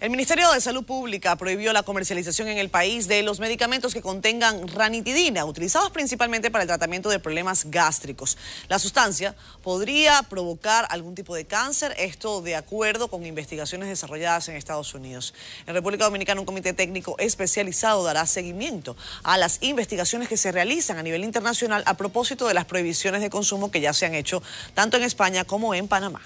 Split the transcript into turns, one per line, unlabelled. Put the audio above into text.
El Ministerio de Salud Pública prohibió la comercialización en el país de los medicamentos que contengan ranitidina, utilizados principalmente para el tratamiento de problemas gástricos. La sustancia podría provocar algún tipo de cáncer, esto de acuerdo con investigaciones desarrolladas en Estados Unidos. En República Dominicana, un comité técnico especializado dará seguimiento a las investigaciones que se realizan a nivel internacional a propósito de las prohibiciones de consumo que ya se han hecho tanto en España como en Panamá.